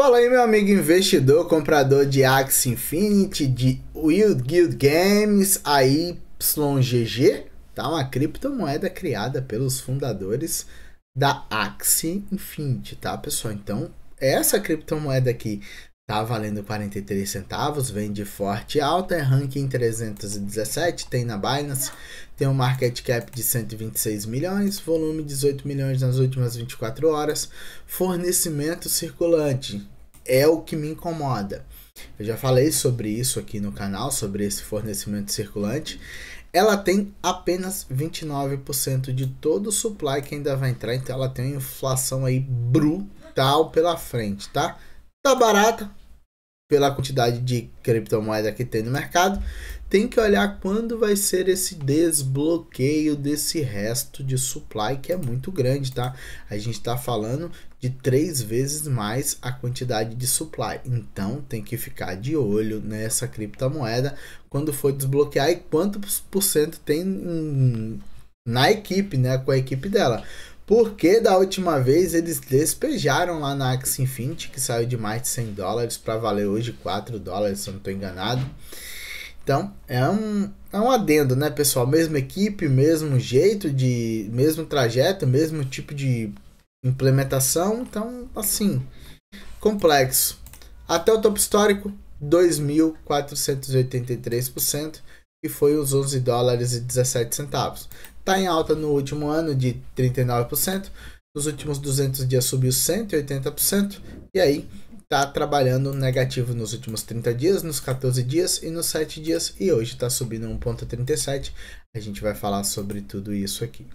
Fala aí, meu amigo investidor, comprador de Axie Infinity, de Wild Guild Games, a YGG, tá? Uma criptomoeda criada pelos fundadores da Axie Infinity, tá, pessoal? Então, é essa criptomoeda aqui Tá valendo 43 centavos, vende forte e alta, é ranking 317, tem na Binance, tem um market cap de 126 milhões, volume 18 milhões nas últimas 24 horas, fornecimento circulante, é o que me incomoda. Eu já falei sobre isso aqui no canal, sobre esse fornecimento circulante. Ela tem apenas 29% de todo o supply que ainda vai entrar, então ela tem uma inflação aí brutal pela frente, tá? Tá barata pela quantidade de criptomoeda que tem no mercado. Tem que olhar quando vai ser esse desbloqueio desse resto de supply que é muito grande, tá? A gente tá falando de três vezes mais a quantidade de supply. Então tem que ficar de olho nessa criptomoeda quando for desbloquear e quantos por cento tem na equipe, né? Com a equipe dela. Porque da última vez eles despejaram lá na Axie Infinity, que saiu de mais de 100 dólares para valer hoje 4 dólares, se eu não estou enganado. Então, é um, é um adendo, né, pessoal? Mesma equipe, mesmo jeito de. mesmo trajeto, mesmo tipo de implementação. Então, assim, complexo. Até o topo histórico, 2.483% que foi os 11 dólares e 17 centavos. Está em alta no último ano de 39%, nos últimos 200 dias subiu 180% e aí está trabalhando negativo nos últimos 30 dias, nos 14 dias e nos 7 dias e hoje está subindo 1.37 a gente vai falar sobre tudo isso aqui.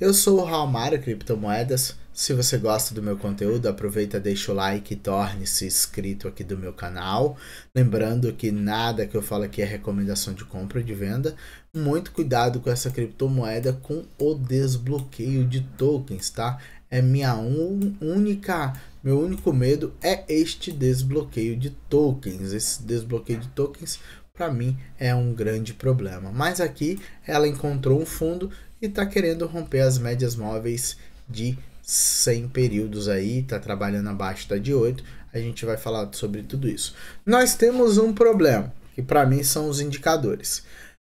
Eu sou o Raul Mara Criptomoedas. Se você gosta do meu conteúdo, aproveita, deixa o like e torne-se inscrito aqui do meu canal. Lembrando que nada que eu falo aqui é recomendação de compra e de venda. Muito cuidado com essa criptomoeda com o desbloqueio de tokens, tá? É minha un... única, meu único medo é este desbloqueio de tokens. Esse desbloqueio de tokens para mim é um grande problema. Mas aqui ela encontrou um fundo e está querendo romper as médias móveis de 100 períodos aí, está trabalhando abaixo da de 8. A gente vai falar sobre tudo isso. Nós temos um problema, que para mim são os indicadores.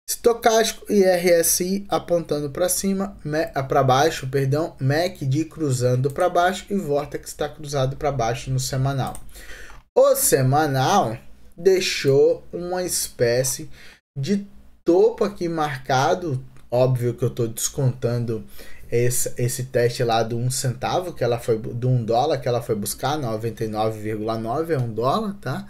Estocástico e RSI apontando para cima, ah, para baixo, perdão, MACD cruzando para baixo e Vortex está cruzado para baixo no semanal. O semanal deixou uma espécie de topo aqui marcado. Óbvio que eu estou descontando esse, esse teste lá do um centavo, que ela foi do um dólar que ela foi buscar, 99,9 é um dólar, tá?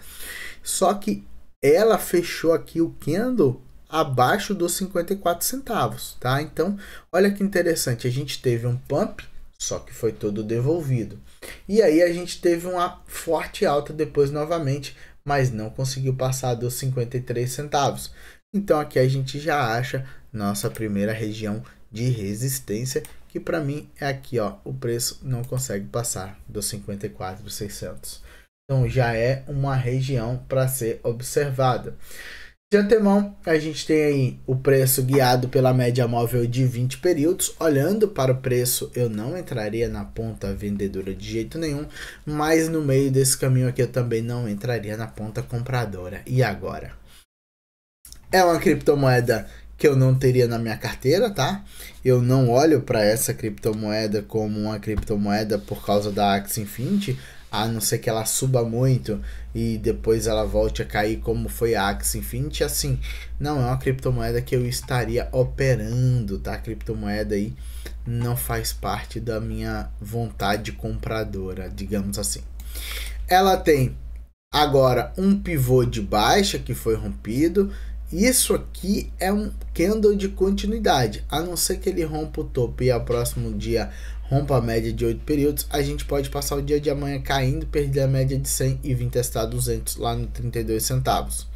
Só que ela fechou aqui o candle abaixo dos 54 centavos, tá? Então, olha que interessante, a gente teve um pump só que foi todo devolvido. E aí a gente teve uma forte alta depois novamente, mas não conseguiu passar dos 53 centavos. Então aqui a gente já acha nossa primeira região de resistência, que para mim é aqui, ó, o preço não consegue passar dos 54,600. Então já é uma região para ser observada. De antemão, a gente tem aí o preço guiado pela média móvel de 20 períodos. Olhando para o preço, eu não entraria na ponta vendedora de jeito nenhum, mas no meio desse caminho aqui eu também não entraria na ponta compradora. E agora? É uma criptomoeda que eu não teria na minha carteira, tá? Eu não olho para essa criptomoeda como uma criptomoeda por causa da Axie Infinity, a não ser que ela suba muito e depois ela volte a cair como foi a Axie Infinity, assim, não é uma criptomoeda que eu estaria operando, tá? A criptomoeda aí não faz parte da minha vontade compradora, digamos assim. Ela tem agora um pivô de baixa que foi rompido isso aqui é um candle de continuidade, a não ser que ele rompa o topo e ao próximo dia rompa a média de 8 períodos, a gente pode passar o dia de amanhã caindo, perder a média de 100 e vir testar 200 lá no 32 centavos.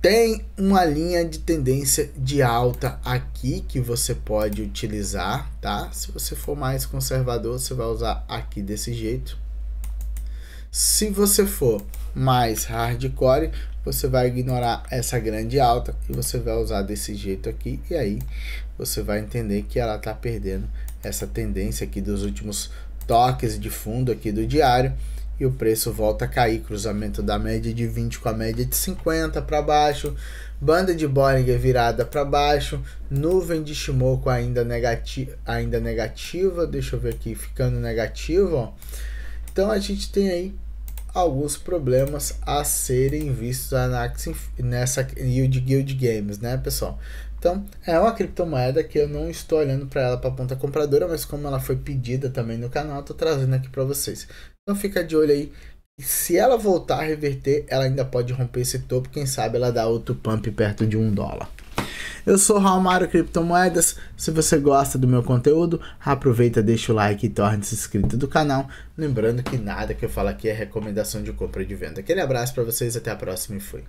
Tem uma linha de tendência de alta aqui que você pode utilizar, tá? Se você for mais conservador, você vai usar aqui desse jeito se você for mais hardcore, você vai ignorar essa grande alta e você vai usar desse jeito aqui e aí você vai entender que ela está perdendo essa tendência aqui dos últimos toques de fundo aqui do diário e o preço volta a cair, cruzamento da média de 20 com a média de 50 para baixo, banda de Bollinger virada para baixo, nuvem de Shimoku ainda, negati ainda negativa, deixa eu ver aqui, ficando negativa, ó então a gente tem aí alguns problemas a serem vistos na nessa Yield Guild Games, né, pessoal? Então, é uma criptomoeda que eu não estou olhando para ela para ponta compradora, mas como ela foi pedida também no canal, estou trazendo aqui para vocês. Então fica de olho aí se ela voltar a reverter, ela ainda pode romper esse topo. Quem sabe ela dá outro pump perto de um dólar. Eu sou Raulmário Criptomoedas. Se você gosta do meu conteúdo, aproveita, deixa o like e torne-se inscrito do canal. Lembrando que nada que eu falo aqui é recomendação de compra e de venda. Aquele abraço para vocês, até a próxima e fui.